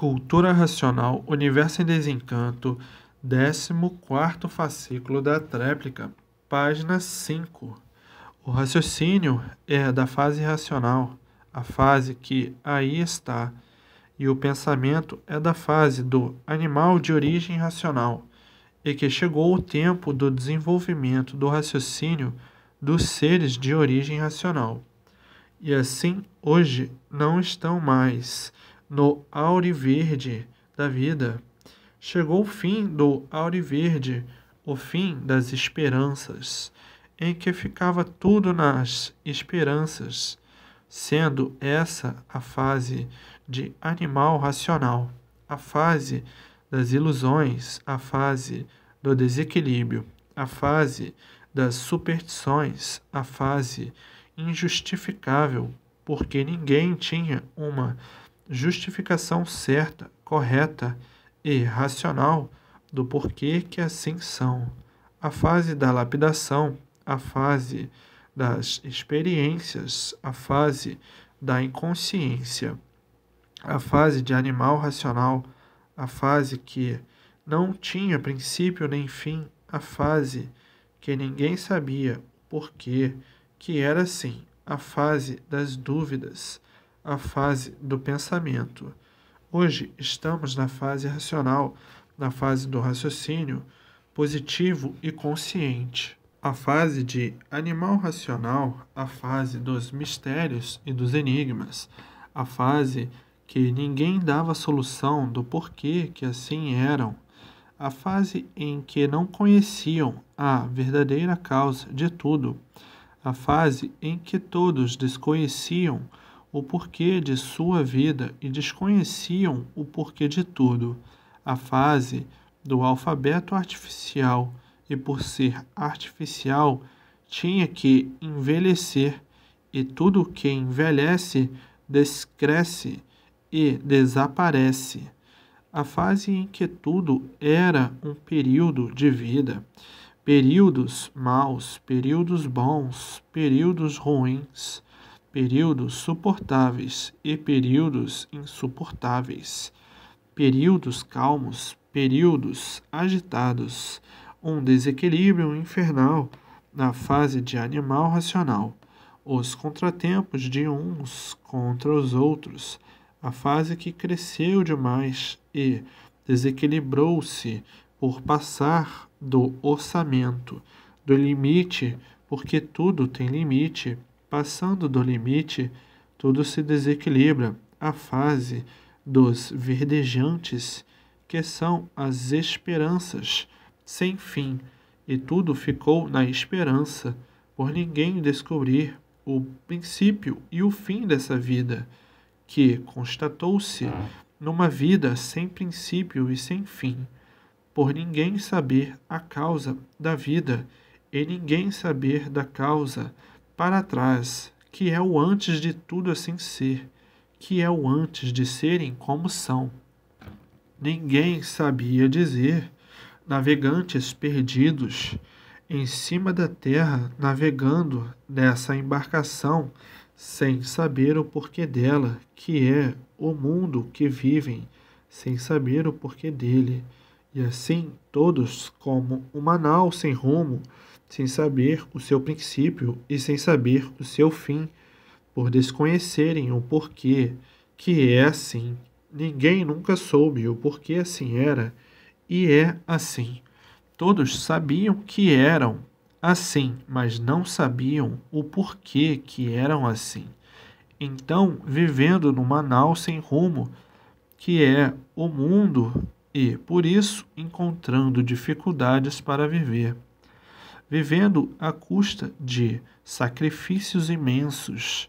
Cultura Racional, Universo em Desencanto, 14 fascículo da tréplica, página 5. O raciocínio é da fase racional, a fase que aí está, e o pensamento é da fase do animal de origem racional, e que chegou o tempo do desenvolvimento do raciocínio dos seres de origem racional. E assim, hoje, não estão mais no Aure Verde da vida. Chegou o fim do Aure Verde, o fim das esperanças, em que ficava tudo nas esperanças, sendo essa a fase de animal racional, a fase das ilusões, a fase do desequilíbrio, a fase das superstições, a fase injustificável, porque ninguém tinha uma justificação certa, correta e racional do porquê que assim são. A fase da lapidação, a fase das experiências, a fase da inconsciência, a fase de animal racional, a fase que não tinha princípio nem fim, a fase que ninguém sabia porquê que era assim, a fase das dúvidas, a fase do pensamento. Hoje estamos na fase racional, na fase do raciocínio positivo e consciente. A fase de animal racional, a fase dos mistérios e dos enigmas, a fase que ninguém dava solução do porquê que assim eram, a fase em que não conheciam a verdadeira causa de tudo, a fase em que todos desconheciam o porquê de sua vida e desconheciam o porquê de tudo. A fase do alfabeto artificial e por ser artificial tinha que envelhecer e tudo que envelhece descresce e desaparece. A fase em que tudo era um período de vida, períodos maus, períodos bons, períodos ruins períodos suportáveis e períodos insuportáveis, períodos calmos, períodos agitados, um desequilíbrio infernal na fase de animal racional, os contratempos de uns contra os outros, a fase que cresceu demais e desequilibrou-se por passar do orçamento, do limite, porque tudo tem limite Passando do limite, tudo se desequilibra. A fase dos verdejantes, que são as esperanças sem fim, e tudo ficou na esperança, por ninguém descobrir o princípio e o fim dessa vida, que constatou-se ah. numa vida sem princípio e sem fim, por ninguém saber a causa da vida e ninguém saber da causa para trás, que é o antes de tudo assim ser, que é o antes de serem como são. Ninguém sabia dizer, navegantes perdidos, em cima da terra, navegando nessa embarcação, sem saber o porquê dela, que é o mundo que vivem, sem saber o porquê dele. E assim, todos, como uma nau sem rumo, sem saber o seu princípio e sem saber o seu fim, por desconhecerem o porquê que é assim. Ninguém nunca soube o porquê assim era e é assim. Todos sabiam que eram assim, mas não sabiam o porquê que eram assim. Então, vivendo numa nau sem rumo, que é o mundo, e por isso encontrando dificuldades para viver vivendo à custa de sacrifícios imensos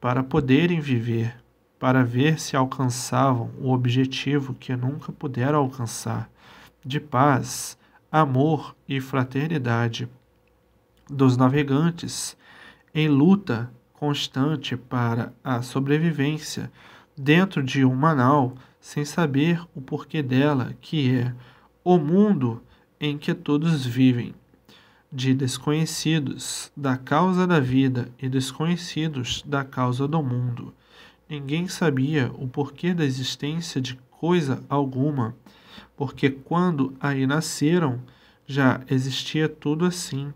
para poderem viver, para ver se alcançavam o objetivo que nunca puderam alcançar de paz, amor e fraternidade dos navegantes em luta constante para a sobrevivência dentro de um Manau sem saber o porquê dela, que é o mundo em que todos vivem de desconhecidos da causa da vida e desconhecidos da causa do mundo. Ninguém sabia o porquê da existência de coisa alguma, porque quando aí nasceram, já existia tudo assim.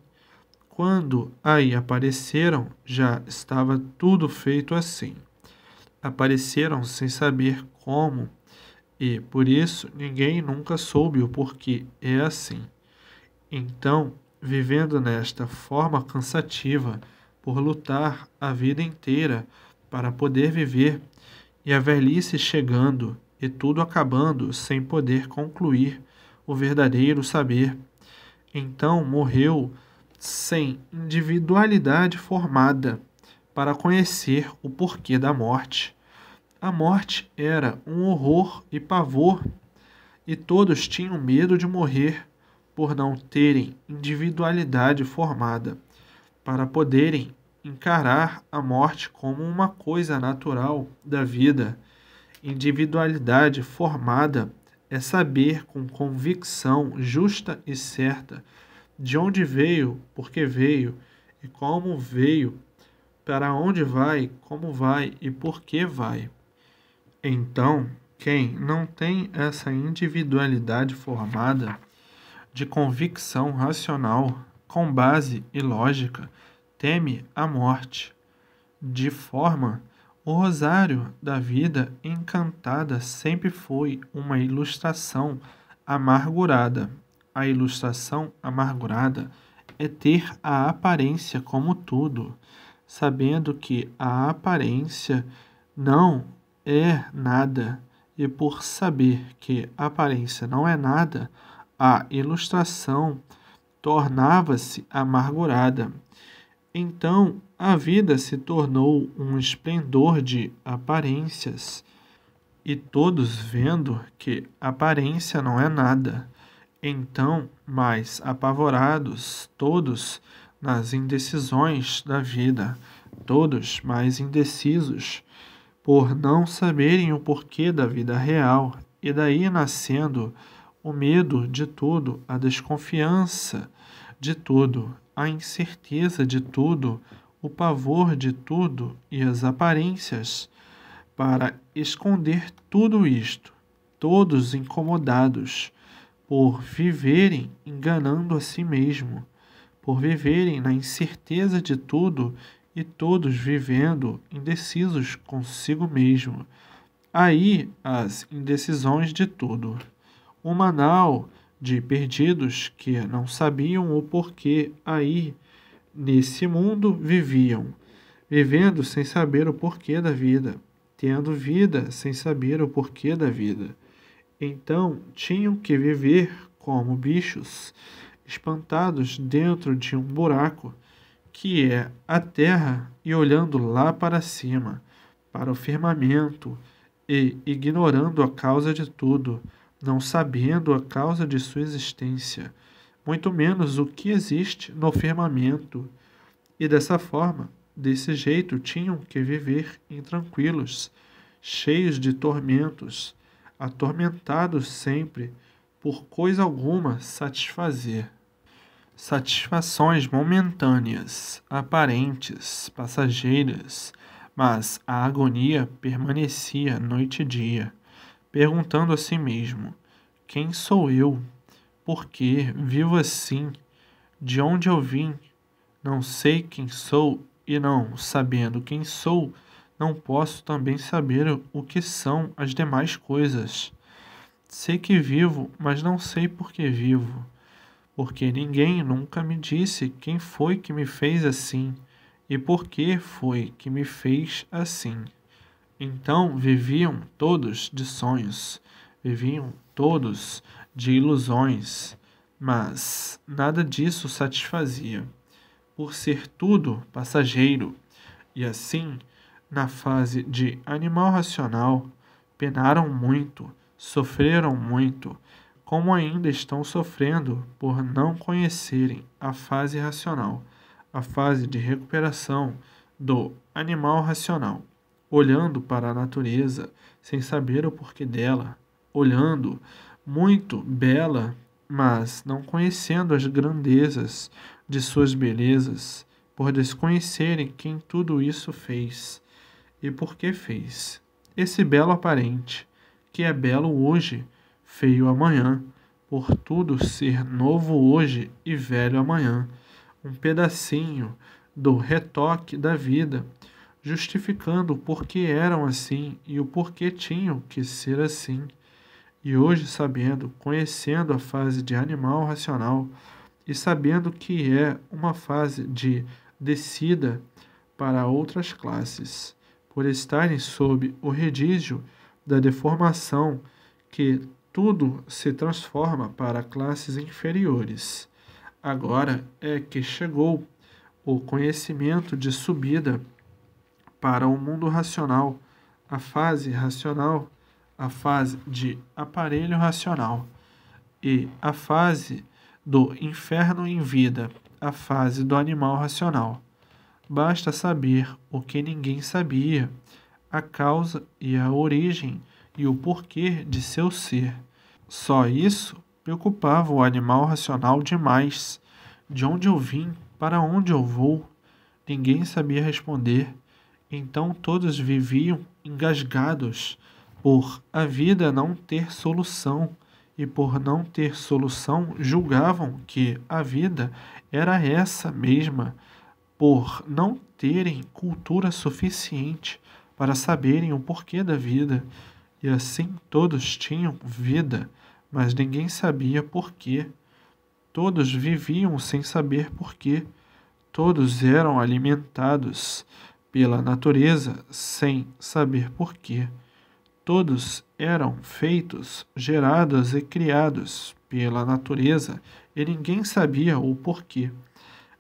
Quando aí apareceram, já estava tudo feito assim. Apareceram sem saber como, e por isso ninguém nunca soube o porquê é assim. Então vivendo nesta forma cansativa por lutar a vida inteira para poder viver, e a velhice chegando e tudo acabando sem poder concluir o verdadeiro saber. Então morreu sem individualidade formada para conhecer o porquê da morte. A morte era um horror e pavor, e todos tinham medo de morrer por não terem individualidade formada, para poderem encarar a morte como uma coisa natural da vida. Individualidade formada é saber com convicção justa e certa de onde veio, por que veio e como veio, para onde vai, como vai e por que vai. Então, quem não tem essa individualidade formada de convicção racional, com base e lógica, teme a morte. De forma, o Rosário da Vida Encantada sempre foi uma ilustração amargurada. A ilustração amargurada é ter a aparência como tudo, sabendo que a aparência não é nada, e por saber que a aparência não é nada, a ilustração tornava-se amargurada. Então a vida se tornou um esplendor de aparências, e todos vendo que aparência não é nada. Então, mais apavorados, todos nas indecisões da vida, todos mais indecisos, por não saberem o porquê da vida real, e daí nascendo o medo de tudo, a desconfiança de tudo, a incerteza de tudo, o pavor de tudo e as aparências, para esconder tudo isto, todos incomodados por viverem enganando a si mesmo, por viverem na incerteza de tudo e todos vivendo indecisos consigo mesmo. Aí as indecisões de tudo um manal de perdidos que não sabiam o porquê aí nesse mundo viviam, vivendo sem saber o porquê da vida, tendo vida sem saber o porquê da vida. Então tinham que viver como bichos, espantados dentro de um buraco que é a terra e olhando lá para cima, para o firmamento e ignorando a causa de tudo não sabendo a causa de sua existência, muito menos o que existe no firmamento. E dessa forma, desse jeito, tinham que viver intranquilos, cheios de tormentos, atormentados sempre por coisa alguma satisfazer. Satisfações momentâneas, aparentes, passageiras, mas a agonia permanecia noite e dia perguntando a si mesmo: Quem sou eu? Por que vivo assim? De onde eu vim? Não sei quem sou, e não sabendo quem sou, não posso também saber o que são as demais coisas. Sei que vivo, mas não sei por que vivo, porque ninguém nunca me disse quem foi que me fez assim e por que foi que me fez assim. Então viviam todos de sonhos, viviam todos de ilusões, mas nada disso satisfazia, por ser tudo passageiro. E assim, na fase de animal racional, penaram muito, sofreram muito, como ainda estão sofrendo por não conhecerem a fase racional, a fase de recuperação do animal racional olhando para a natureza sem saber o porquê dela, olhando, muito bela, mas não conhecendo as grandezas de suas belezas, por desconhecerem quem tudo isso fez e por que fez. Esse belo aparente, que é belo hoje, feio amanhã, por tudo ser novo hoje e velho amanhã, um pedacinho do retoque da vida justificando o porquê eram assim e o porquê tinham que ser assim. E hoje, sabendo, conhecendo a fase de animal racional e sabendo que é uma fase de descida para outras classes, por estarem sob o redígio da deformação que tudo se transforma para classes inferiores. Agora é que chegou o conhecimento de subida para o mundo racional, a fase racional, a fase de aparelho racional e a fase do inferno em vida, a fase do animal racional. Basta saber o que ninguém sabia, a causa e a origem e o porquê de seu ser. Só isso preocupava o animal racional demais. De onde eu vim, para onde eu vou, ninguém sabia responder então todos viviam engasgados por a vida não ter solução, e por não ter solução julgavam que a vida era essa mesma, por não terem cultura suficiente para saberem o porquê da vida. E assim todos tinham vida, mas ninguém sabia porquê. Todos viviam sem saber porquê. Todos eram alimentados pela natureza sem saber porquê. Todos eram feitos, gerados e criados pela natureza e ninguém sabia o porquê.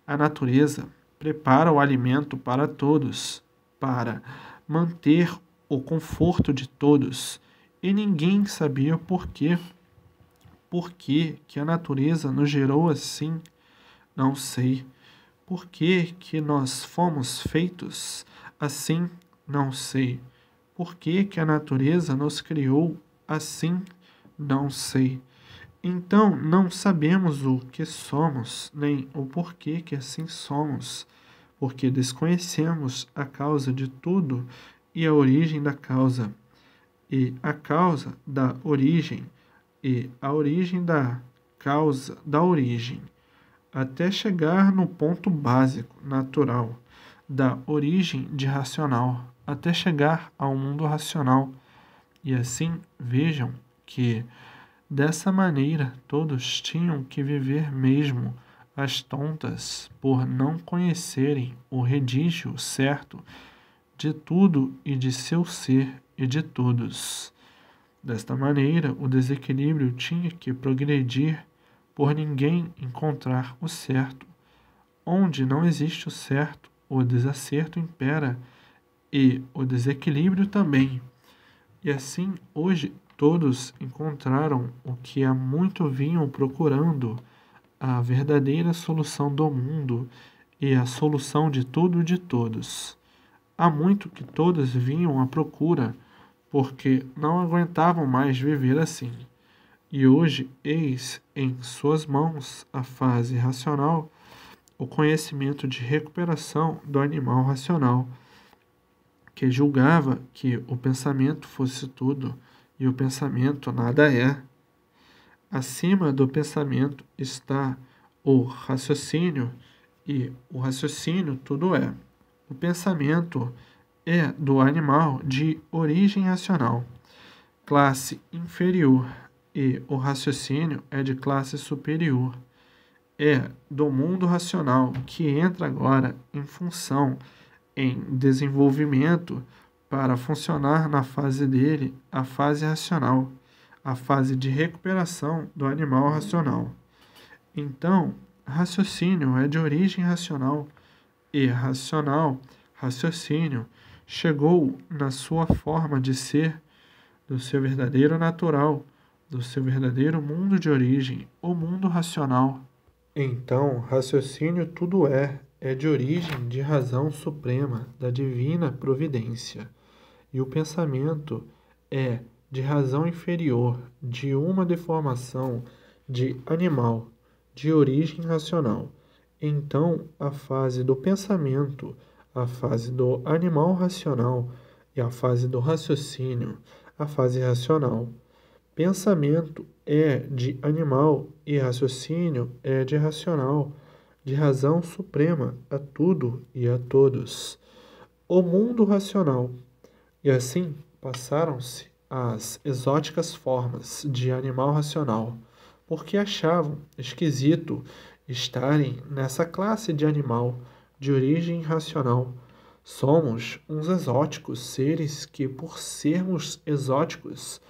A natureza prepara o alimento para todos, para manter o conforto de todos, e ninguém sabia porquê. Por que a natureza nos gerou assim? Não sei. Por que, que nós fomos feitos assim? Não sei. Por que, que a natureza nos criou assim? Não sei. Então não sabemos o que somos, nem o porquê que assim somos, porque desconhecemos a causa de tudo e a origem da causa, e a causa da origem, e a origem da causa da origem até chegar no ponto básico, natural, da origem de racional, até chegar ao mundo racional. E assim vejam que, dessa maneira, todos tinham que viver mesmo as tontas por não conhecerem o redígio certo de tudo e de seu ser e de todos. Desta maneira, o desequilíbrio tinha que progredir por ninguém encontrar o certo. Onde não existe o certo, o desacerto impera e o desequilíbrio também. E assim, hoje todos encontraram o que há muito vinham procurando, a verdadeira solução do mundo e a solução de tudo e de todos. Há muito que todos vinham à procura, porque não aguentavam mais viver assim. E hoje, eis em suas mãos a fase racional, o conhecimento de recuperação do animal racional, que julgava que o pensamento fosse tudo e o pensamento nada é. Acima do pensamento está o raciocínio, e o raciocínio tudo é. O pensamento é do animal de origem racional, classe inferior e o raciocínio é de classe superior. É do mundo racional que entra agora em função, em desenvolvimento, para funcionar na fase dele, a fase racional, a fase de recuperação do animal racional. Então, raciocínio é de origem racional e racional, raciocínio, chegou na sua forma de ser, do seu verdadeiro natural do seu verdadeiro mundo de origem, o mundo racional. Então, raciocínio tudo é, é de origem de razão suprema, da divina providência. E o pensamento é de razão inferior, de uma deformação, de animal, de origem racional. Então, a fase do pensamento, a fase do animal racional e a fase do raciocínio, a fase racional. Pensamento é de animal e raciocínio é de racional, de razão suprema a tudo e a todos. O mundo racional. E assim passaram-se as exóticas formas de animal racional, porque achavam esquisito estarem nessa classe de animal de origem racional. Somos uns exóticos seres que, por sermos exóticos,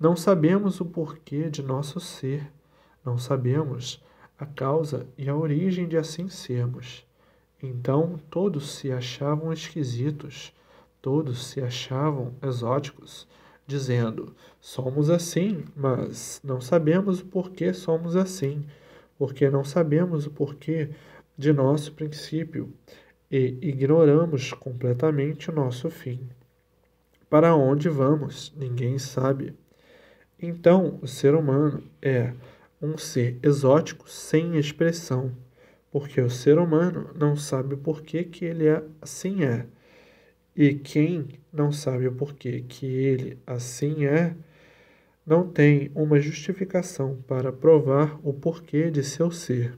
não sabemos o porquê de nosso ser, não sabemos a causa e a origem de assim sermos. Então todos se achavam esquisitos, todos se achavam exóticos, dizendo: Somos assim, mas não sabemos o porquê somos assim, porque não sabemos o porquê de nosso princípio e ignoramos completamente o nosso fim. Para onde vamos? Ninguém sabe. Então, o ser humano é um ser exótico sem expressão, porque o ser humano não sabe por que, que ele é, assim é. E quem não sabe o porquê que ele assim é, não tem uma justificação para provar o porquê de seu ser.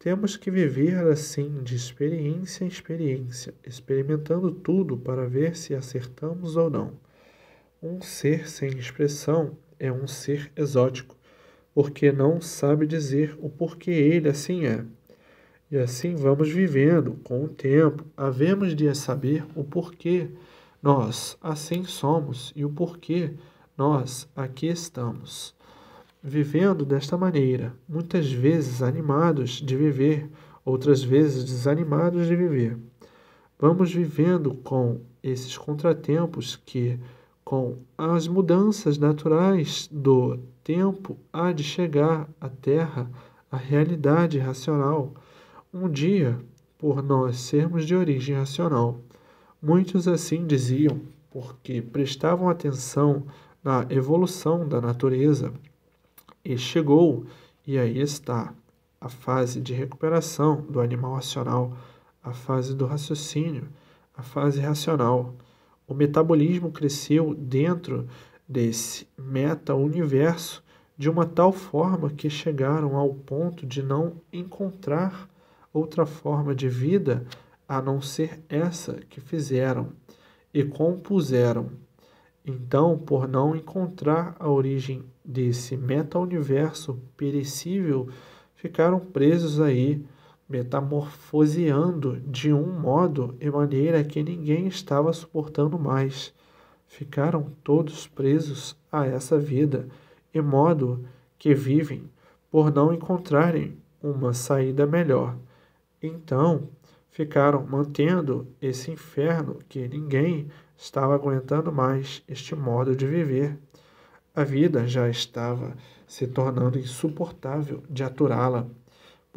Temos que viver assim, de experiência em experiência, experimentando tudo para ver se acertamos ou não. Um ser sem expressão é um ser exótico, porque não sabe dizer o porquê ele assim é. E assim vamos vivendo, com o tempo, havemos de saber o porquê nós assim somos e o porquê nós aqui estamos. Vivendo desta maneira, muitas vezes animados de viver, outras vezes desanimados de viver. Vamos vivendo com esses contratempos que com as mudanças naturais do tempo, há de chegar à Terra a realidade racional. Um dia, por nós sermos de origem racional. Muitos assim diziam, porque prestavam atenção na evolução da natureza. E chegou, e aí está, a fase de recuperação do animal racional, a fase do raciocínio, a fase racional. O metabolismo cresceu dentro desse meta-universo de uma tal forma que chegaram ao ponto de não encontrar outra forma de vida a não ser essa que fizeram e compuseram. Então, por não encontrar a origem desse meta-universo perecível, ficaram presos aí metamorfoseando de um modo e maneira que ninguém estava suportando mais. Ficaram todos presos a essa vida e modo que vivem por não encontrarem uma saída melhor. Então, ficaram mantendo esse inferno que ninguém estava aguentando mais este modo de viver. A vida já estava se tornando insuportável de aturá-la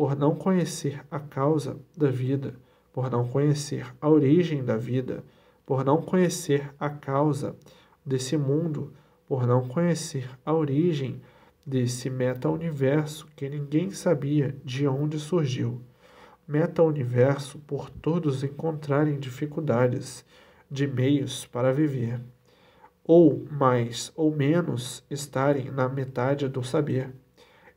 por não conhecer a causa da vida, por não conhecer a origem da vida, por não conhecer a causa desse mundo, por não conhecer a origem desse meta-universo que ninguém sabia de onde surgiu. Meta-universo por todos encontrarem dificuldades de meios para viver, ou mais ou menos estarem na metade do saber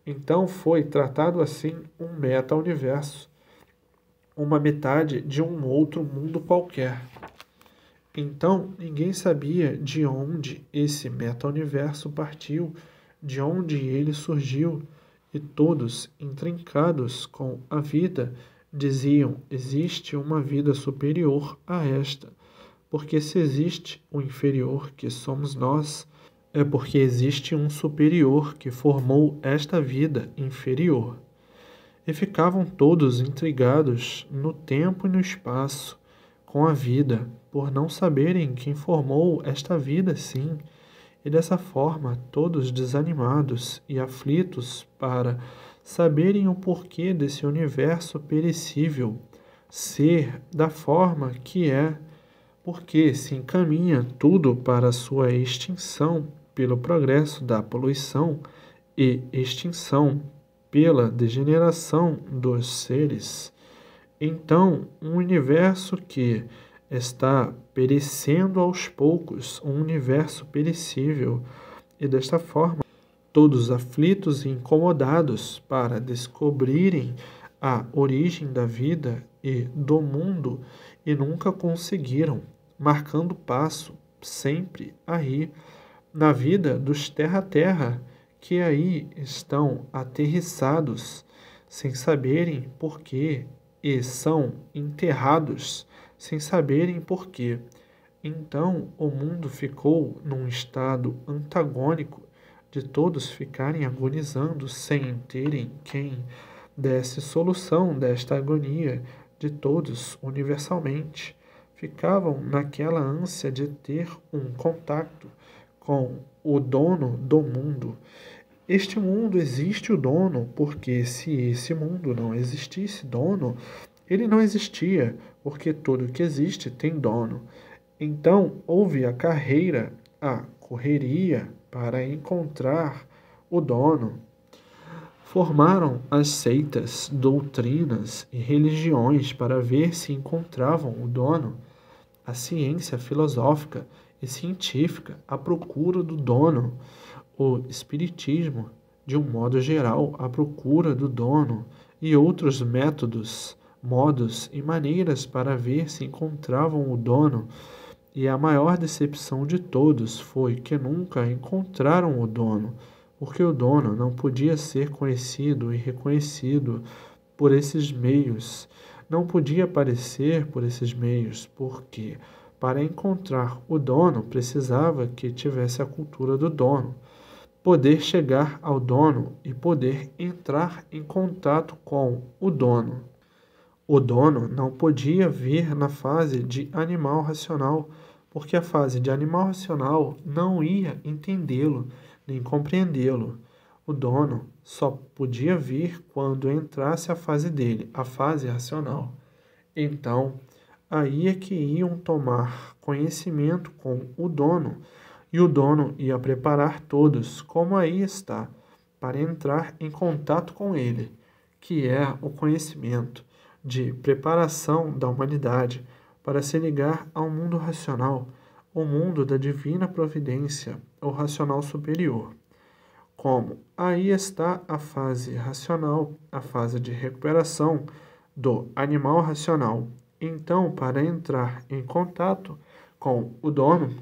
então foi tratado assim um meta-universo, uma metade de um outro mundo qualquer. Então ninguém sabia de onde esse meta-universo partiu, de onde ele surgiu, e todos, intrincados com a vida, diziam: existe uma vida superior a esta, porque se existe o inferior que somos nós, é porque existe um superior que formou esta vida inferior. E ficavam todos intrigados no tempo e no espaço com a vida, por não saberem quem formou esta vida sim, e dessa forma todos desanimados e aflitos para saberem o porquê desse universo perecível ser da forma que é, porque se encaminha tudo para sua extinção pelo progresso da poluição e extinção, pela degeneração dos seres. Então, um universo que está perecendo aos poucos, um universo perecível, e desta forma, todos aflitos e incomodados para descobrirem a origem da vida e do mundo e nunca conseguiram, marcando passo sempre aí na vida dos terra-terra que aí estão aterrissados, sem saberem porquê, e são enterrados, sem saberem porquê. Então o mundo ficou num estado antagônico, de todos ficarem agonizando sem terem quem desse solução desta agonia, de todos universalmente. Ficavam naquela ânsia de ter um contato com o dono do mundo. Este mundo existe o dono, porque se esse mundo não existisse dono, ele não existia, porque tudo que existe tem dono. Então houve a carreira, a correria para encontrar o dono. Formaram as seitas, doutrinas e religiões para ver se encontravam o dono. A ciência filosófica e científica à procura do dono, o espiritismo, de um modo geral, à procura do dono e outros métodos, modos e maneiras para ver se encontravam o dono, e a maior decepção de todos foi que nunca encontraram o dono, porque o dono não podia ser conhecido e reconhecido por esses meios, não podia aparecer por esses meios, porque para encontrar o dono, precisava que tivesse a cultura do dono, poder chegar ao dono e poder entrar em contato com o dono. O dono não podia vir na fase de animal racional, porque a fase de animal racional não ia entendê-lo nem compreendê-lo. O dono só podia vir quando entrasse a fase dele, a fase racional. Então, aí é que iam tomar conhecimento com o dono, e o dono ia preparar todos, como aí está, para entrar em contato com ele, que é o conhecimento de preparação da humanidade para se ligar ao mundo racional, o mundo da divina providência, o racional superior. Como aí está a fase racional, a fase de recuperação do animal racional então, para entrar em contato com o dono,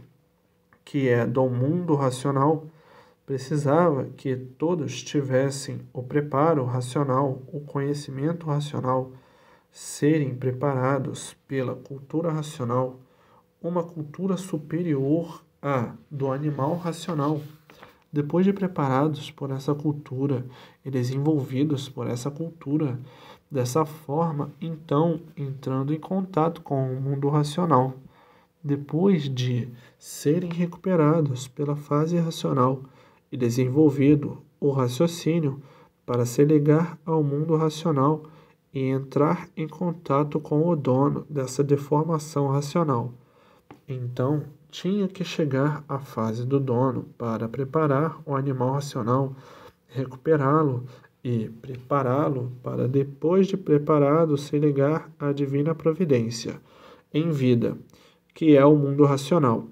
que é do mundo racional, precisava que todos tivessem o preparo racional, o conhecimento racional, serem preparados pela cultura racional, uma cultura superior à do animal racional. Depois de preparados por essa cultura e desenvolvidos por essa cultura, Dessa forma, então, entrando em contato com o mundo racional, depois de serem recuperados pela fase racional e desenvolvido o raciocínio para se ligar ao mundo racional e entrar em contato com o dono dessa deformação racional. Então, tinha que chegar à fase do dono para preparar o animal racional, recuperá-lo e prepará-lo para depois de preparado se ligar à divina providência em vida, que é o mundo racional.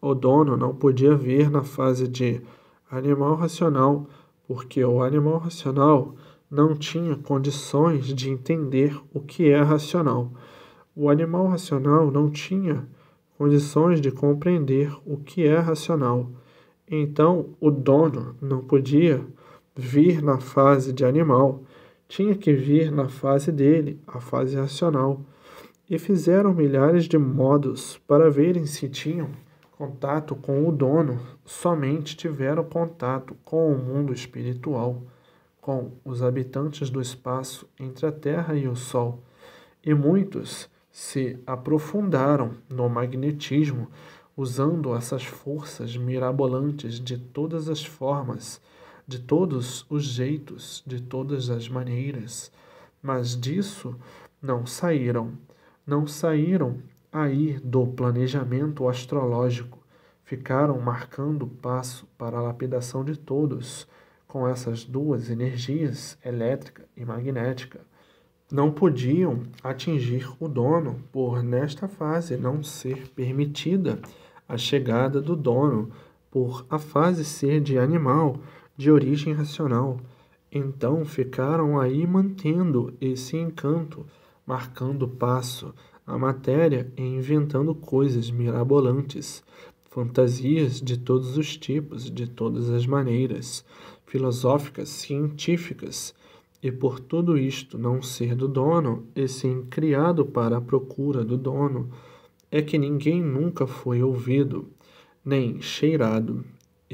O dono não podia vir na fase de animal racional, porque o animal racional não tinha condições de entender o que é racional. O animal racional não tinha condições de compreender o que é racional. Então, o dono não podia vir na fase de animal, tinha que vir na fase dele, a fase racional. E fizeram milhares de modos para verem se tinham contato com o dono, somente tiveram contato com o mundo espiritual, com os habitantes do espaço entre a Terra e o Sol. E muitos se aprofundaram no magnetismo, usando essas forças mirabolantes de todas as formas de todos os jeitos, de todas as maneiras, mas disso não saíram. Não saíram aí do planejamento astrológico. Ficaram marcando o passo para a lapidação de todos com essas duas energias, elétrica e magnética. Não podiam atingir o dono, por nesta fase não ser permitida a chegada do dono, por a fase ser de animal, de origem racional. Então ficaram aí mantendo esse encanto, marcando passo a matéria e inventando coisas mirabolantes, fantasias de todos os tipos, de todas as maneiras, filosóficas, científicas, e por tudo isto não ser do dono, e sim criado para a procura do dono, é que ninguém nunca foi ouvido, nem cheirado,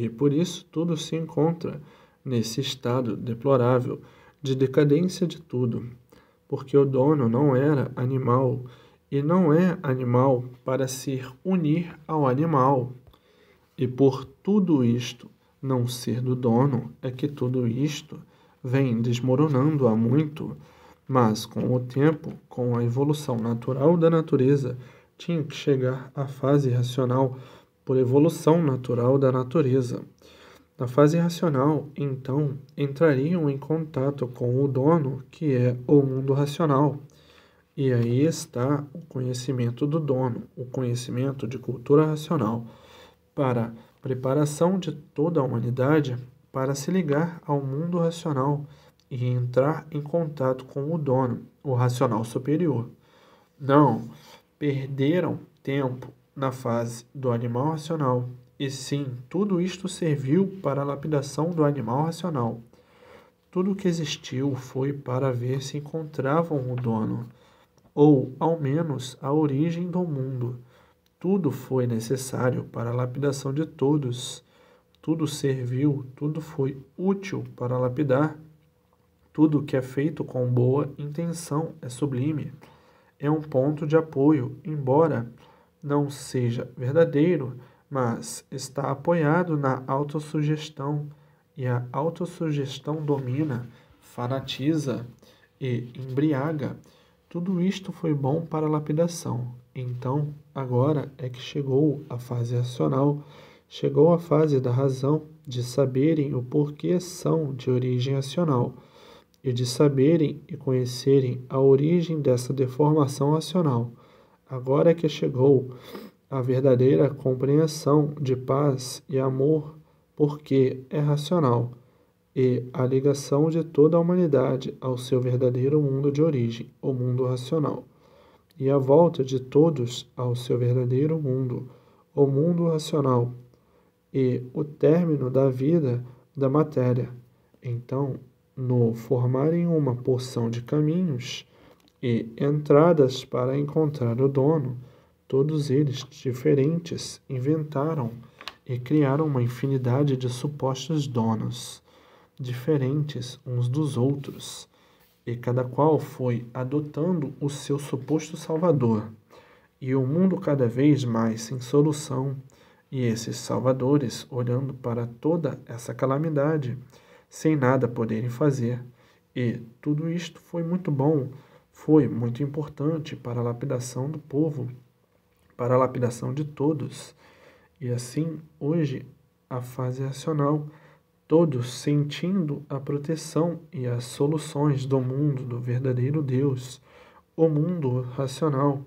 e por isso tudo se encontra nesse estado deplorável de decadência de tudo, porque o dono não era animal e não é animal para se unir ao animal. E por tudo isto não ser do dono é que tudo isto vem desmoronando há muito, mas com o tempo, com a evolução natural da natureza, tinha que chegar à fase racional por evolução natural da natureza. Na fase racional, então, entrariam em contato com o dono, que é o mundo racional. E aí está o conhecimento do dono, o conhecimento de cultura racional, para preparação de toda a humanidade para se ligar ao mundo racional e entrar em contato com o dono, o racional superior. Não perderam tempo na fase do animal racional, e sim, tudo isto serviu para a lapidação do animal racional. Tudo o que existiu foi para ver se encontravam o dono, ou, ao menos, a origem do mundo. Tudo foi necessário para a lapidação de todos. Tudo serviu, tudo foi útil para lapidar. Tudo que é feito com boa intenção é sublime. É um ponto de apoio, embora não seja verdadeiro, mas está apoiado na autossugestão, e a autossugestão domina, fanatiza e embriaga. Tudo isto foi bom para a lapidação. Então, agora é que chegou a fase racional, chegou a fase da razão, de saberem o porquê são de origem racional, e de saberem e conhecerem a origem dessa deformação racional. Agora é que chegou a verdadeira compreensão de paz e amor, porque é racional, e a ligação de toda a humanidade ao seu verdadeiro mundo de origem, o mundo racional, e a volta de todos ao seu verdadeiro mundo, o mundo racional, e o término da vida da matéria. Então, no formarem uma porção de caminhos, e entradas para encontrar o dono. Todos eles, diferentes, inventaram e criaram uma infinidade de supostos donos, diferentes uns dos outros, e cada qual foi adotando o seu suposto salvador. E o mundo cada vez mais sem solução, e esses salvadores olhando para toda essa calamidade, sem nada poderem fazer. E tudo isto foi muito bom foi muito importante para a lapidação do povo, para a lapidação de todos. E assim, hoje, a fase racional, todos sentindo a proteção e as soluções do mundo do verdadeiro Deus, o mundo racional,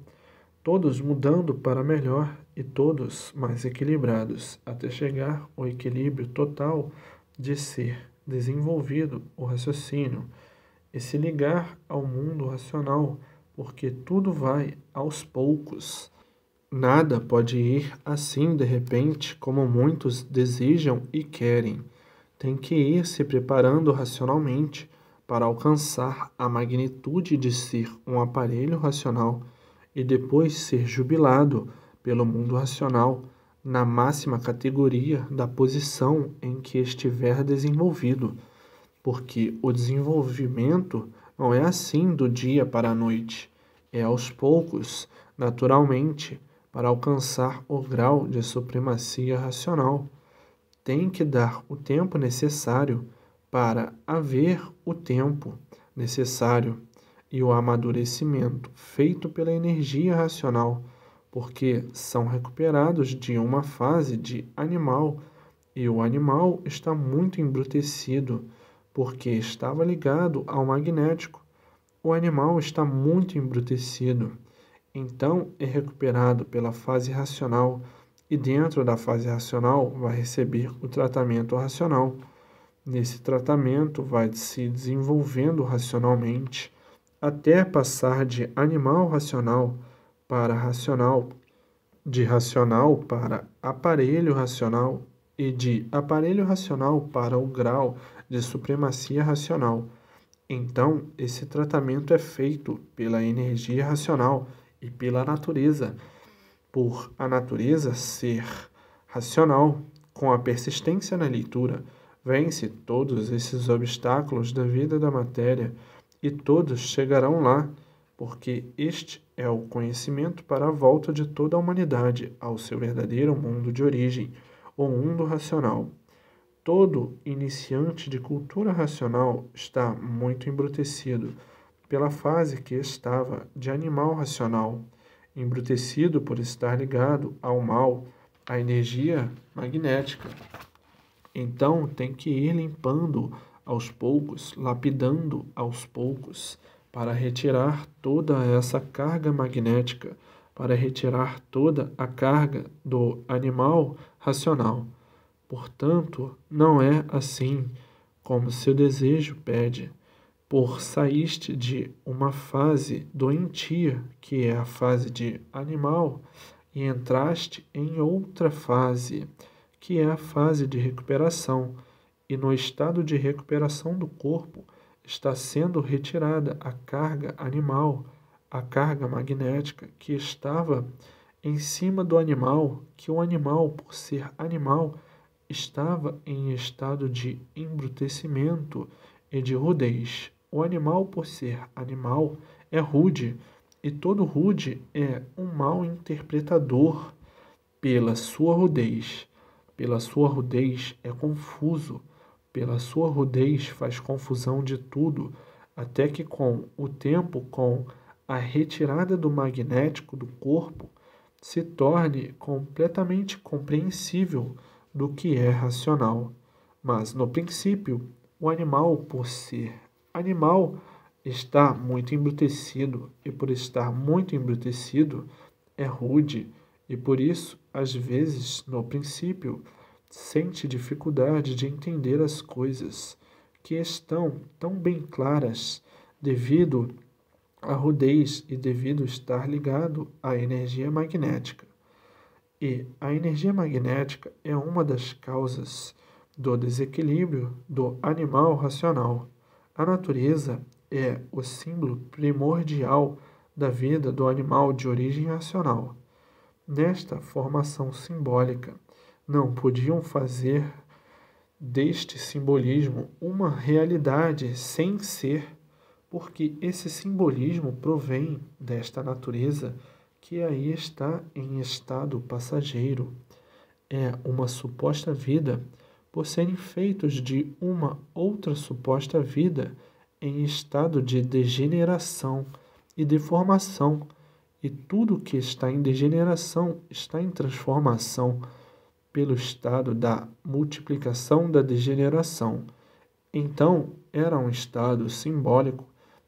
todos mudando para melhor e todos mais equilibrados, até chegar ao equilíbrio total de ser desenvolvido o raciocínio e é se ligar ao mundo racional, porque tudo vai aos poucos. Nada pode ir assim de repente, como muitos desejam e querem. Tem que ir se preparando racionalmente para alcançar a magnitude de ser um aparelho racional e depois ser jubilado pelo mundo racional na máxima categoria da posição em que estiver desenvolvido porque o desenvolvimento não é assim do dia para a noite, é aos poucos, naturalmente, para alcançar o grau de supremacia racional. Tem que dar o tempo necessário para haver o tempo necessário e o amadurecimento feito pela energia racional, porque são recuperados de uma fase de animal e o animal está muito embrutecido porque estava ligado ao magnético. O animal está muito embrutecido, então é recuperado pela fase racional e, dentro da fase racional, vai receber o tratamento racional. Nesse tratamento, vai se desenvolvendo racionalmente até passar de animal racional para racional, de racional para aparelho racional, e de aparelho racional para o grau de supremacia racional. Então, esse tratamento é feito pela energia racional e pela natureza, por a natureza ser racional, com a persistência na leitura, vence todos esses obstáculos da vida da matéria e todos chegarão lá, porque este é o conhecimento para a volta de toda a humanidade ao seu verdadeiro mundo de origem o mundo racional. Todo iniciante de cultura racional está muito embrutecido pela fase que estava de animal racional, embrutecido por estar ligado ao mal, à energia magnética. Então tem que ir limpando aos poucos, lapidando aos poucos, para retirar toda essa carga magnética para retirar toda a carga do animal racional. Portanto, não é assim como seu desejo pede, por saíste de uma fase doentia, que é a fase de animal, e entraste em outra fase, que é a fase de recuperação, e no estado de recuperação do corpo está sendo retirada a carga animal a carga magnética que estava em cima do animal, que o animal, por ser animal, estava em estado de embrutecimento e de rudez. O animal, por ser animal, é rude, e todo rude é um mal interpretador pela sua rudez. Pela sua rudez é confuso, pela sua rudez faz confusão de tudo, até que com o tempo, com a retirada do magnético do corpo se torne completamente compreensível do que é racional. Mas, no princípio, o animal, por ser animal, está muito embrutecido, e por estar muito embrutecido, é rude, e por isso, às vezes, no princípio, sente dificuldade de entender as coisas que estão tão bem claras devido a rudez e devido estar ligado à energia magnética. E a energia magnética é uma das causas do desequilíbrio do animal racional. A natureza é o símbolo primordial da vida do animal de origem racional. Nesta formação simbólica, não podiam fazer deste simbolismo uma realidade sem ser porque esse simbolismo provém desta natureza que aí está em estado passageiro. É uma suposta vida por serem feitos de uma outra suposta vida em estado de degeneração e deformação, e tudo que está em degeneração está em transformação pelo estado da multiplicação da degeneração. Então, era um estado simbólico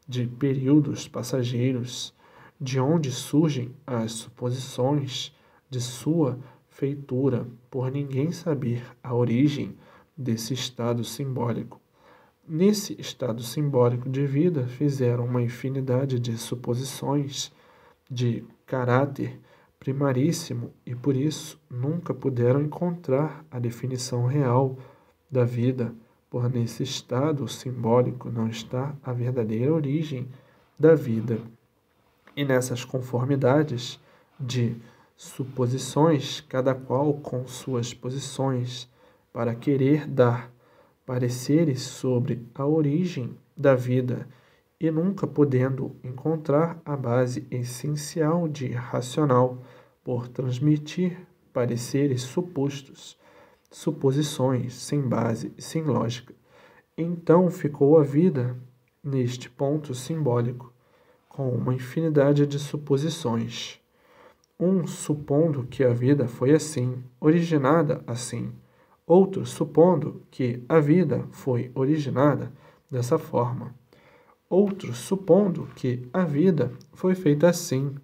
de períodos passageiros, de onde surgem as suposições de sua feitura, por ninguém saber a origem desse estado simbólico. Nesse estado simbólico de vida, fizeram uma infinidade de suposições de caráter primaríssimo e por isso nunca puderam encontrar a definição real da vida por nesse estado simbólico não está a verdadeira origem da vida. E nessas conformidades de suposições, cada qual com suas posições, para querer dar pareceres sobre a origem da vida e nunca podendo encontrar a base essencial de racional por transmitir pareceres supostos suposições, sem base e sem lógica. Então ficou a vida neste ponto simbólico, com uma infinidade de suposições. Um supondo que a vida foi assim, originada assim. Outro supondo que a vida foi originada dessa forma. Outro supondo que a vida foi feita assim.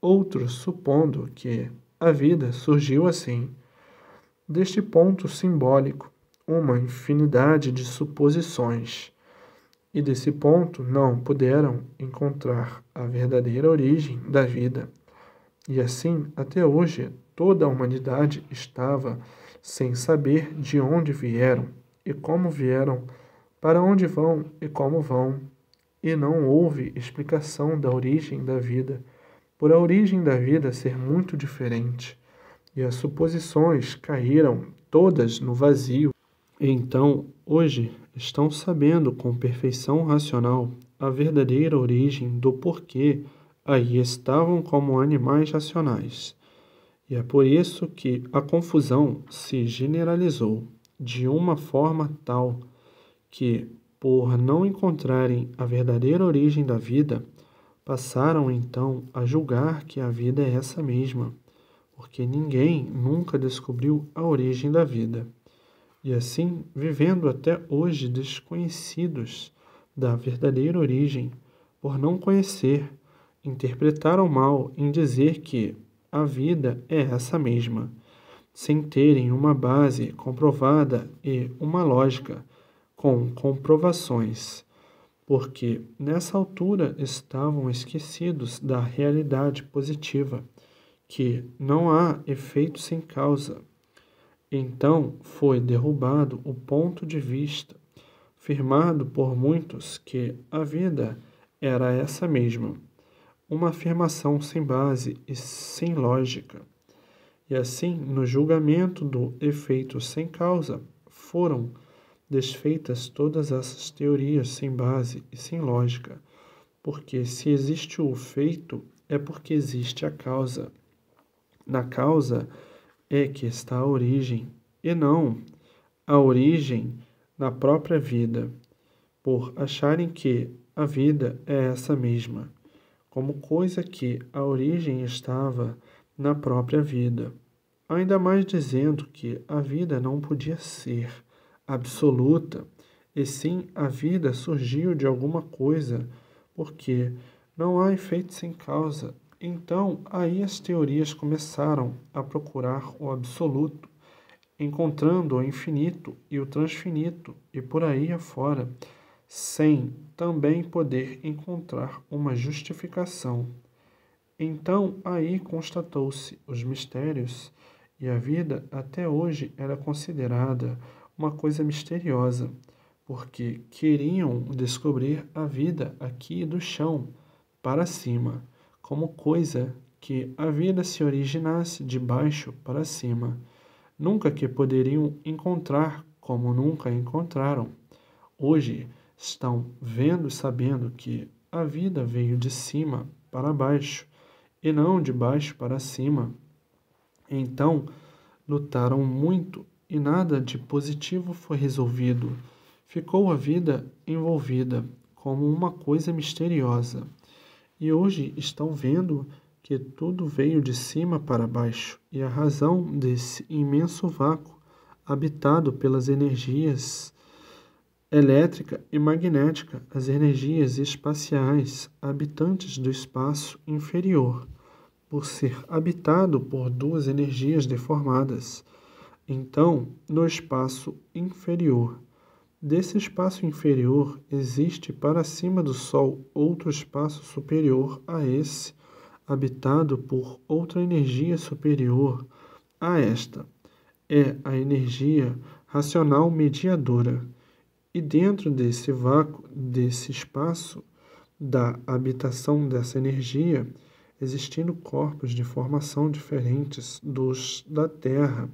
Outro supondo que a vida surgiu assim deste ponto simbólico uma infinidade de suposições, e desse ponto não puderam encontrar a verdadeira origem da vida. E assim, até hoje, toda a humanidade estava sem saber de onde vieram e como vieram, para onde vão e como vão, e não houve explicação da origem da vida, por a origem da vida ser muito diferente e as suposições caíram todas no vazio. Então, hoje, estão sabendo com perfeição racional a verdadeira origem do porquê aí estavam como animais racionais. E é por isso que a confusão se generalizou de uma forma tal que, por não encontrarem a verdadeira origem da vida, passaram então a julgar que a vida é essa mesma porque ninguém nunca descobriu a origem da vida, e assim vivendo até hoje desconhecidos da verdadeira origem, por não conhecer, interpretaram mal em dizer que a vida é essa mesma, sem terem uma base comprovada e uma lógica com comprovações, porque nessa altura estavam esquecidos da realidade positiva que não há efeito sem causa. Então foi derrubado o ponto de vista, firmado por muitos que a vida era essa mesma, uma afirmação sem base e sem lógica. E assim, no julgamento do efeito sem causa, foram desfeitas todas essas teorias sem base e sem lógica, porque se existe o feito, é porque existe a causa na causa é que está a origem, e não a origem na própria vida, por acharem que a vida é essa mesma, como coisa que a origem estava na própria vida, ainda mais dizendo que a vida não podia ser absoluta, e sim a vida surgiu de alguma coisa, porque não há efeito sem causa então, aí as teorias começaram a procurar o absoluto, encontrando o infinito e o transfinito e por aí afora, sem também poder encontrar uma justificação. Então, aí constatou-se os mistérios e a vida até hoje era considerada uma coisa misteriosa, porque queriam descobrir a vida aqui do chão para cima como coisa que a vida se originasse de baixo para cima, nunca que poderiam encontrar como nunca encontraram. Hoje estão vendo e sabendo que a vida veio de cima para baixo e não de baixo para cima. Então, lutaram muito e nada de positivo foi resolvido. Ficou a vida envolvida como uma coisa misteriosa. E hoje estão vendo que tudo veio de cima para baixo, e a razão desse imenso vácuo habitado pelas energias elétrica e magnética, as energias espaciais habitantes do espaço inferior, por ser habitado por duas energias deformadas. Então, no espaço inferior Desse espaço inferior existe para cima do Sol outro espaço superior a esse, habitado por outra energia superior a esta. É a energia racional mediadora. E dentro desse vácuo, desse espaço da habitação dessa energia, existindo corpos de formação diferentes dos da Terra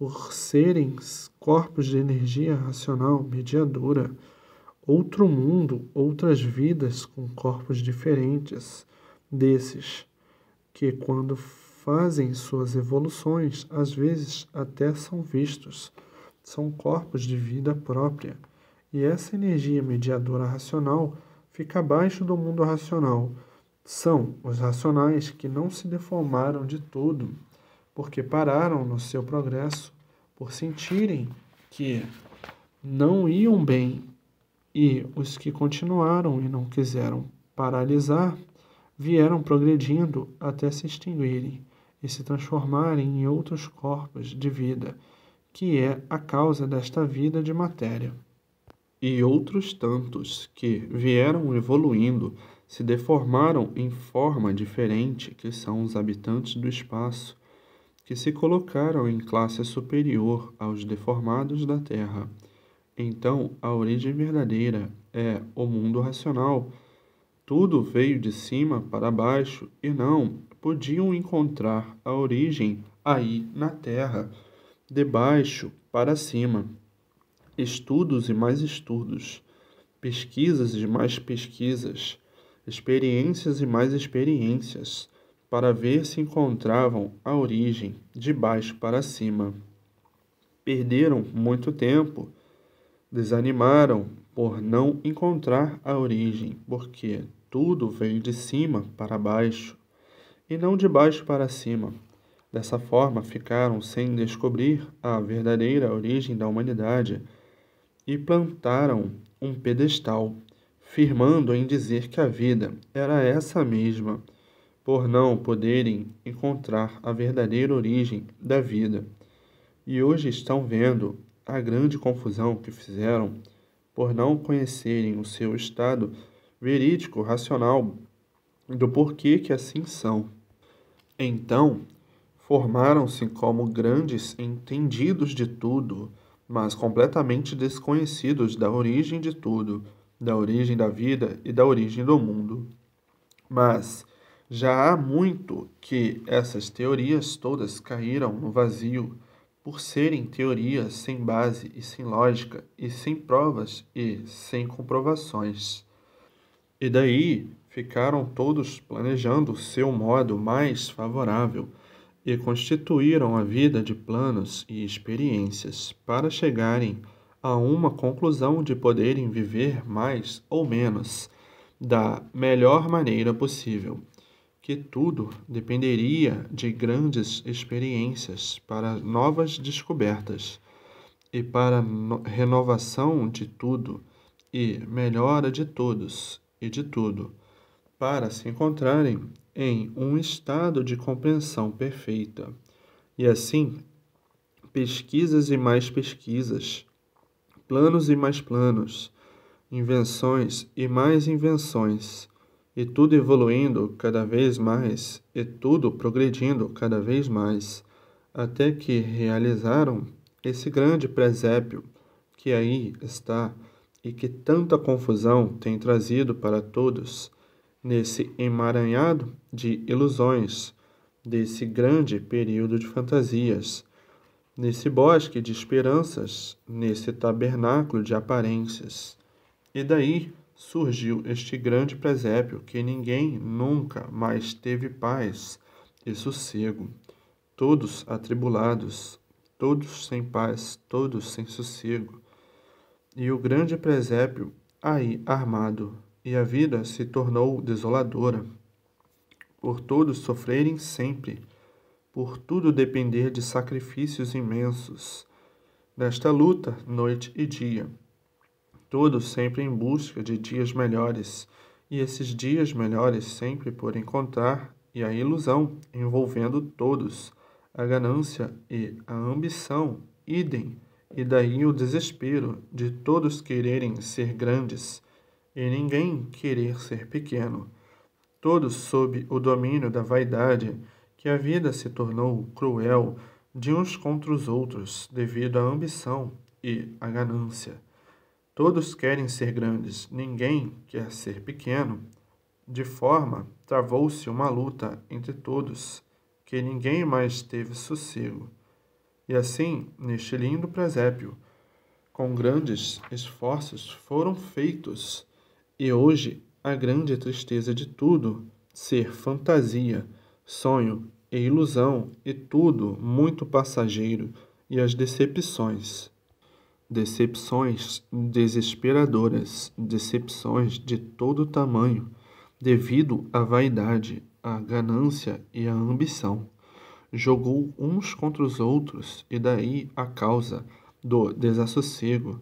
por serem corpos de energia racional mediadora, outro mundo, outras vidas com corpos diferentes desses, que quando fazem suas evoluções, às vezes até são vistos, são corpos de vida própria, e essa energia mediadora racional fica abaixo do mundo racional. São os racionais que não se deformaram de todo porque pararam no seu progresso por sentirem que não iam bem, e os que continuaram e não quiseram paralisar vieram progredindo até se extinguirem e se transformarem em outros corpos de vida, que é a causa desta vida de matéria. E outros tantos que vieram evoluindo se deformaram em forma diferente, que são os habitantes do espaço, que se colocaram em classe superior aos deformados da Terra. Então, a origem verdadeira é o mundo racional. Tudo veio de cima para baixo e não podiam encontrar a origem aí na Terra, de baixo para cima. Estudos e mais estudos, pesquisas e mais pesquisas, experiências e mais experiências, para ver se encontravam a origem de baixo para cima. Perderam muito tempo, desanimaram por não encontrar a origem, porque tudo veio de cima para baixo e não de baixo para cima. Dessa forma, ficaram sem descobrir a verdadeira origem da humanidade e plantaram um pedestal, firmando em dizer que a vida era essa mesma por não poderem encontrar a verdadeira origem da vida. E hoje estão vendo a grande confusão que fizeram por não conhecerem o seu estado verídico, racional, do porquê que assim são. Então, formaram-se como grandes entendidos de tudo, mas completamente desconhecidos da origem de tudo, da origem da vida e da origem do mundo. Mas, já há muito que essas teorias todas caíram no vazio por serem teorias sem base e sem lógica e sem provas e sem comprovações. E daí ficaram todos planejando seu modo mais favorável e constituíram a vida de planos e experiências para chegarem a uma conclusão de poderem viver mais ou menos da melhor maneira possível que tudo dependeria de grandes experiências para novas descobertas e para renovação de tudo e melhora de todos e de tudo, para se encontrarem em um estado de compreensão perfeita. E assim, pesquisas e mais pesquisas, planos e mais planos, invenções e mais invenções e tudo evoluindo cada vez mais, e tudo progredindo cada vez mais, até que realizaram esse grande presépio que aí está e que tanta confusão tem trazido para todos nesse emaranhado de ilusões, desse grande período de fantasias, nesse bosque de esperanças, nesse tabernáculo de aparências. E daí surgiu este grande presépio que ninguém nunca mais teve paz e sossego. Todos atribulados, todos sem paz, todos sem sossego. E o grande presépio aí armado, e a vida se tornou desoladora. Por todos sofrerem sempre, por tudo depender de sacrifícios imensos. Nesta luta, noite e dia, todos sempre em busca de dias melhores, e esses dias melhores sempre por encontrar, e a ilusão envolvendo todos, a ganância e a ambição, idem, e daí o desespero de todos quererem ser grandes, e ninguém querer ser pequeno, todos sob o domínio da vaidade, que a vida se tornou cruel de uns contra os outros devido à ambição e à ganância Todos querem ser grandes, ninguém quer ser pequeno. De forma, travou-se uma luta entre todos, que ninguém mais teve sossego. E assim, neste lindo presépio, com grandes esforços foram feitos, e hoje a grande tristeza de tudo ser fantasia, sonho e ilusão, e tudo muito passageiro, e as decepções decepções desesperadoras, decepções de todo tamanho, devido à vaidade, à ganância e à ambição. Jogou uns contra os outros, e daí a causa do desassossego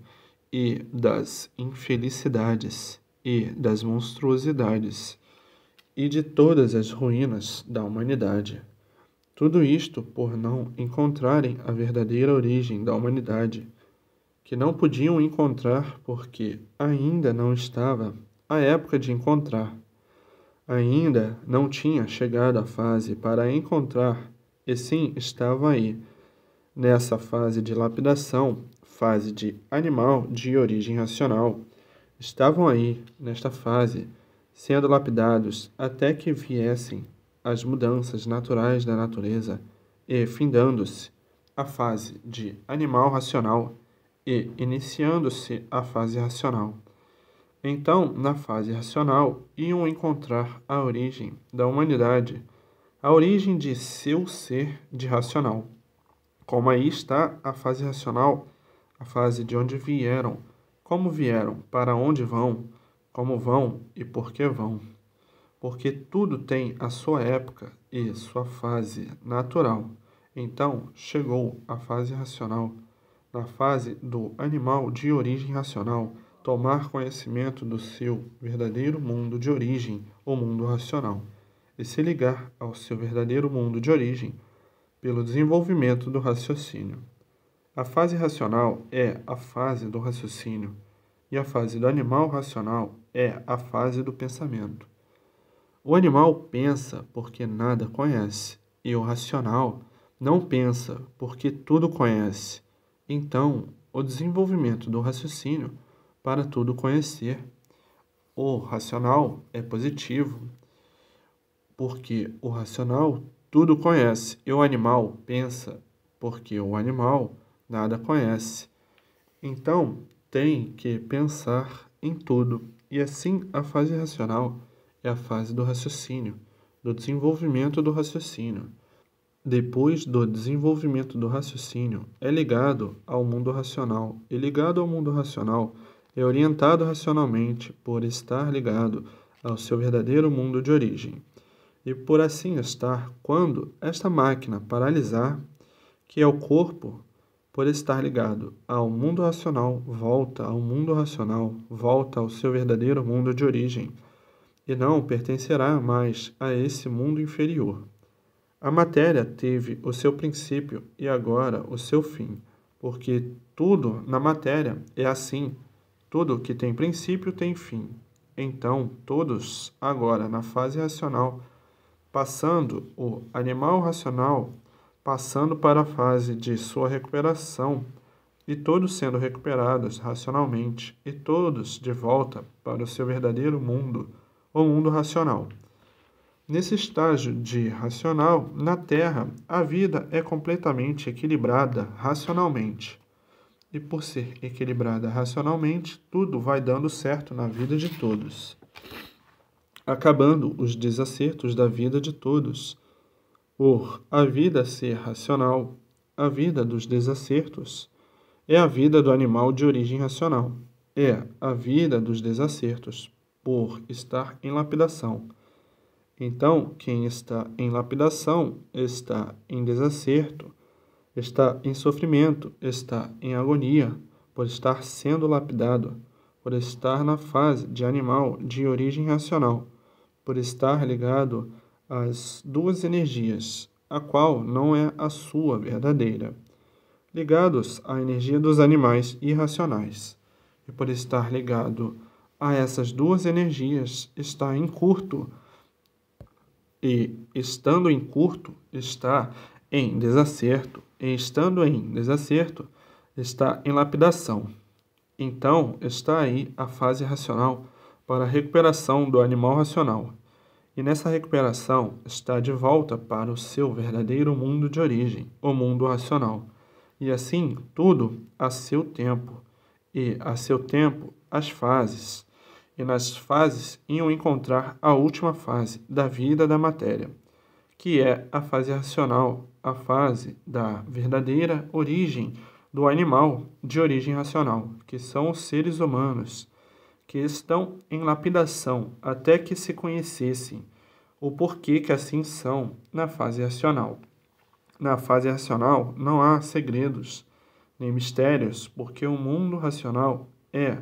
e das infelicidades e das monstruosidades e de todas as ruínas da humanidade. Tudo isto por não encontrarem a verdadeira origem da humanidade que não podiam encontrar porque ainda não estava a época de encontrar. Ainda não tinha chegado a fase para encontrar, e sim estava aí, nessa fase de lapidação, fase de animal de origem racional. Estavam aí, nesta fase, sendo lapidados até que viessem as mudanças naturais da natureza e, findando-se, a fase de animal racional e iniciando-se a fase racional. Então, na fase racional, iam encontrar a origem da humanidade, a origem de seu ser de racional. Como aí está a fase racional, a fase de onde vieram, como vieram, para onde vão, como vão e por que vão. Porque tudo tem a sua época e sua fase natural. Então, chegou a fase racional na fase do animal de origem racional, tomar conhecimento do seu verdadeiro mundo de origem, o mundo racional, e se ligar ao seu verdadeiro mundo de origem pelo desenvolvimento do raciocínio. A fase racional é a fase do raciocínio, e a fase do animal racional é a fase do pensamento. O animal pensa porque nada conhece, e o racional não pensa porque tudo conhece. Então, o desenvolvimento do raciocínio para tudo conhecer. O racional é positivo, porque o racional tudo conhece e o animal pensa, porque o animal nada conhece. Então, tem que pensar em tudo. E assim, a fase racional é a fase do raciocínio, do desenvolvimento do raciocínio depois do desenvolvimento do raciocínio, é ligado ao mundo racional, e ligado ao mundo racional é orientado racionalmente por estar ligado ao seu verdadeiro mundo de origem. E por assim estar, quando esta máquina paralisar, que é o corpo, por estar ligado ao mundo racional, volta ao mundo racional, volta ao seu verdadeiro mundo de origem, e não pertencerá mais a esse mundo inferior. A matéria teve o seu princípio e agora o seu fim, porque tudo na matéria é assim, tudo que tem princípio tem fim. Então, todos, agora na fase racional, passando o animal racional, passando para a fase de sua recuperação, e todos sendo recuperados racionalmente, e todos de volta para o seu verdadeiro mundo, o mundo racional. Nesse estágio de racional, na Terra, a vida é completamente equilibrada racionalmente. E por ser equilibrada racionalmente, tudo vai dando certo na vida de todos, acabando os desacertos da vida de todos. Por a vida ser racional, a vida dos desacertos é a vida do animal de origem racional, é a vida dos desacertos, por estar em lapidação então, quem está em lapidação está em desacerto, está em sofrimento, está em agonia, por estar sendo lapidado, por estar na fase de animal de origem racional, por estar ligado às duas energias, a qual não é a sua verdadeira, ligados à energia dos animais irracionais, e por estar ligado a essas duas energias, está em curto e estando em curto está em desacerto, e estando em desacerto está em lapidação. Então está aí a fase racional para a recuperação do animal racional. E nessa recuperação está de volta para o seu verdadeiro mundo de origem, o mundo racional. E assim, tudo a seu tempo, e a seu tempo, as fases e nas fases iam encontrar a última fase da vida da matéria, que é a fase racional, a fase da verdadeira origem do animal de origem racional, que são os seres humanos, que estão em lapidação até que se conhecessem o porquê que assim são na fase racional. Na fase racional não há segredos nem mistérios, porque o mundo racional é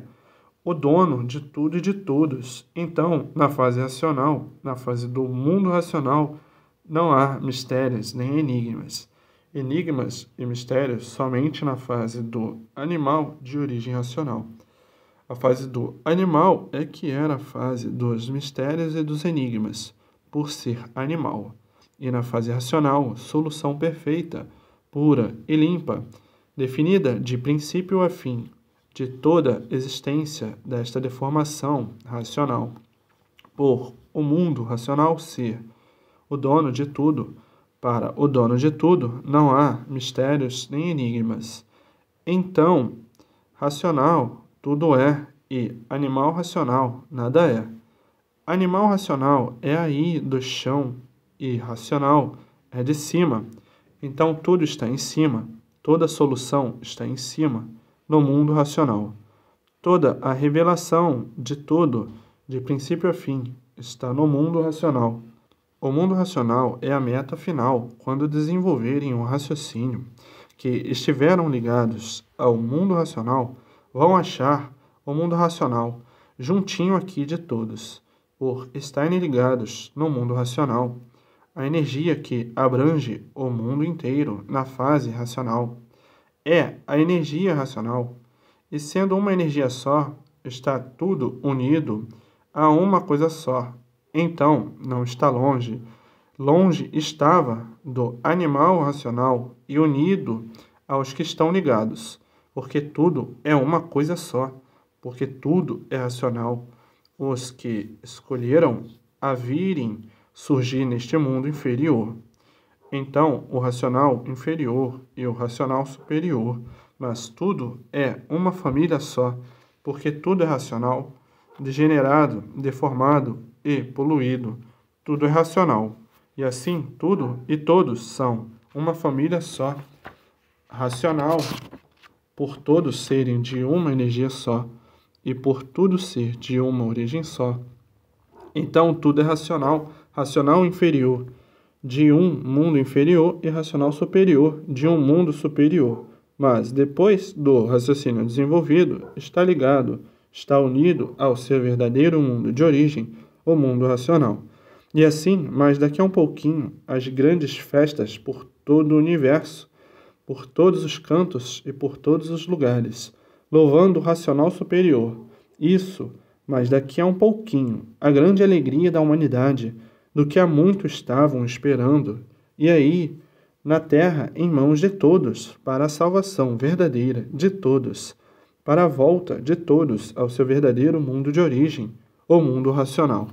o dono de tudo e de todos. Então, na fase racional, na fase do mundo racional, não há mistérios nem enigmas. Enigmas e mistérios somente na fase do animal de origem racional. A fase do animal é que era a fase dos mistérios e dos enigmas, por ser animal. E na fase racional, solução perfeita, pura e limpa, definida de princípio a fim, de toda existência desta deformação racional, por o mundo racional ser o dono de tudo. Para o dono de tudo não há mistérios nem enigmas. Então, racional tudo é e animal racional nada é. Animal racional é aí do chão e racional é de cima. Então tudo está em cima, toda solução está em cima no mundo racional. Toda a revelação de tudo, de princípio a fim, está no mundo racional. O mundo racional é a meta final quando desenvolverem um raciocínio. Que estiveram ligados ao mundo racional vão achar o mundo racional juntinho aqui de todos, por estarem ligados no mundo racional, a energia que abrange o mundo inteiro na fase racional é a energia racional. E sendo uma energia só, está tudo unido a uma coisa só. Então, não está longe. Longe estava do animal racional e unido aos que estão ligados, porque tudo é uma coisa só, porque tudo é racional. Os que escolheram a virem surgir neste mundo inferior então, o racional inferior e o racional superior, mas tudo é uma família só, porque tudo é racional, degenerado, deformado e poluído. Tudo é racional. E assim, tudo e todos são uma família só, racional, por todos serem de uma energia só e por tudo ser de uma origem só. Então, tudo é racional, racional inferior de um mundo inferior e racional superior de um mundo superior. Mas, depois do raciocínio desenvolvido, está ligado, está unido ao seu verdadeiro mundo de origem, o mundo racional. E assim, mais daqui a um pouquinho, as grandes festas por todo o universo, por todos os cantos e por todos os lugares, louvando o racional superior. Isso, mas daqui a um pouquinho, a grande alegria da humanidade do que há muito estavam esperando, e aí, na terra, em mãos de todos, para a salvação verdadeira de todos, para a volta de todos ao seu verdadeiro mundo de origem, o mundo racional.